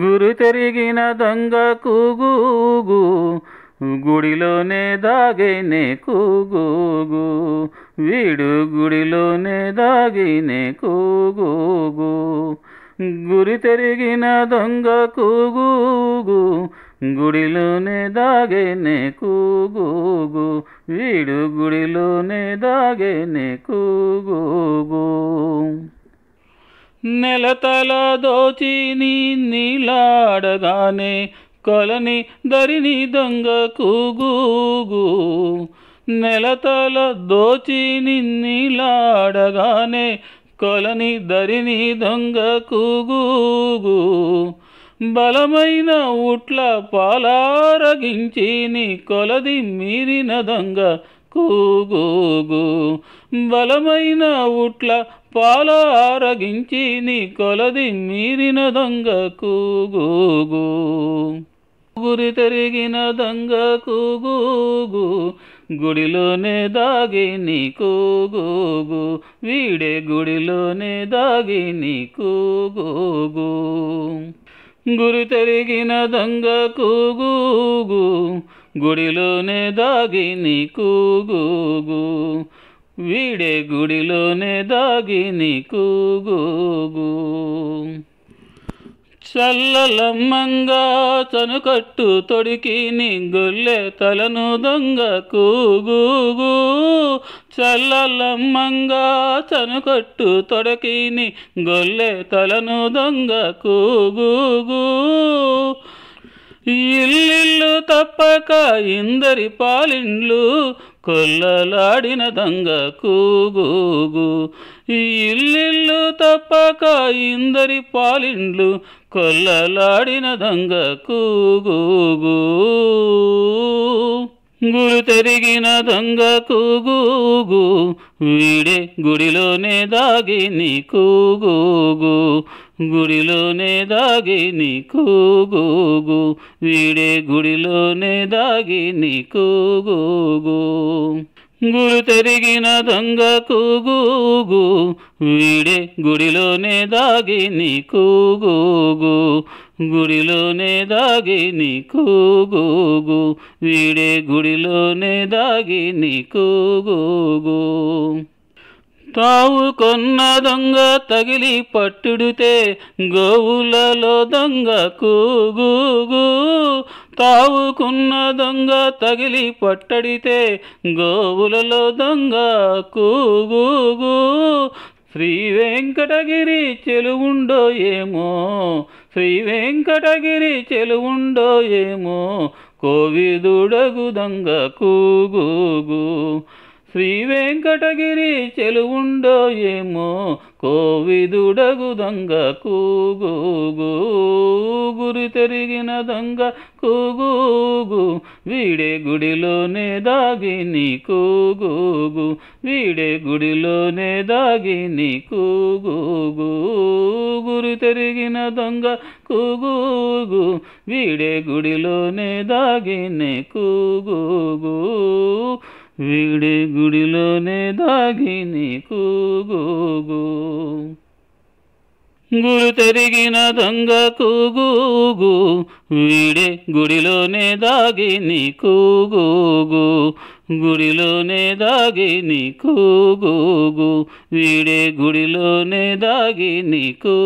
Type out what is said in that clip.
గురు తెరిగిన దొంగ కూగు గుడిలోనే దాగినే కూగు వీడు గుడిలోనే దాగినే కూగు గురి తెరిగిన దొంగ కూగు గుడిలోనే దాగినే కూగు వీడు గుడిలోనే దాగినే కూగు నెలతల దోచి నీలాడగానే కొలని దరిని దొంగ కూగూగు నెలతల దోచి నిన్నీలాడగానే కొలని దరిని దొంగ కూగూగు బలమైన ఉట్ల పాలారగించి నీ కొలది మీరిన దొంగ కూగూగు బలమైన ఉట్ల పాలారగించి నీ కొలది మీరిన దొంగ కూగూగు గురి తిరిగిన దొంగ కూగూగు గుడిలోనే దాగి నీ కూగూగు వీడే గుడిలోనే దాగి నీ కూగూగు గురి తిరిగిన దొంగ కూగూగు గుడిలోనే దాగి నీకుగూగు వీడే గుడిలోనే దాగి నీకుగూగు చల్లలమ్మంగా తనుకట్టు తొడికి నీ గొల్లె తలను దొంగ కూగుగు చల్లలమ్మంగా తనుకట్టు తొడకి నీ గొల్లె తలను దొంగ కూగుగు ఇల్లిల్లు తప్పక ఇందరి పాలిండ్లు కొల్లలాడిన దంగ కూగూగు ఇల్లిల్లు తప్పక ఇందరి పాలిండ్లు కొల్లలాడిన దంగ కూగూగు గురు తెరిగిన దొంగకు గూగు వీడే గుడిలోనే దాగిని నీకు గుడిలోనే దాగిని నీకు వీడే గుడిలోనే దాగిని నీకు గూగు గురు తెరిగిన దొంగకు గూగు వీడే గుడిలోనే దాగిని నీకు గుడిలోనే దాగి నీకు గూగు వీడే గుడిలోనే దాగి నీకు గూగు తావు కొన్న దొంగ తగిలి పట్టుడితే గోవులలో దొంగ తావు తావుకున్న దొంగ తగిలి పట్టడితే గోవులలో దొంగ కూగు శ్రీ వెంకటగిరి చెలువుండో ఏమో శ్రీ వెంకటగిరి చెలువుండో ఏమో కోవిదుడగు దంగ కూగుగు శ్రీ వెంకటగిరి చెలువుండో ఏమో కోవిదుడగు దొంగ కూగుగు గురి తెరిగిన దొంగ కూగుగు వీడే గుడిలోనే దాగిని కూగుగు వీడే గుడిలోనే దాగిని కూగుగు గురి తెరిగిన దొంగ కూగుగు వీడే గుడిలోనే దాగిని కూగుగు వీడి గుడిలోనే దాగిని నీకు గురు తరిగిన దొంగ కూగు వీడే గుడిలోనే దాగిని నీకు గుడిలోనే దాగి నీకు వీడే గుడిలోనే దాగి నీకు